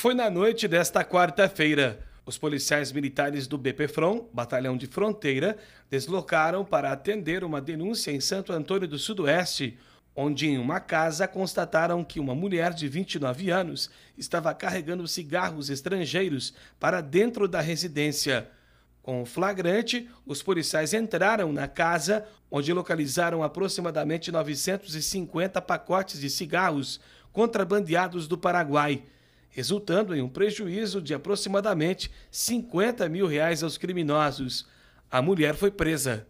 Foi na noite desta quarta-feira. Os policiais militares do BPFRON, Batalhão de Fronteira, deslocaram para atender uma denúncia em Santo Antônio do Sudoeste, onde em uma casa constataram que uma mulher de 29 anos estava carregando cigarros estrangeiros para dentro da residência. Com o flagrante, os policiais entraram na casa, onde localizaram aproximadamente 950 pacotes de cigarros contrabandeados do Paraguai resultando em um prejuízo de aproximadamente 50 mil reais aos criminosos. A mulher foi presa.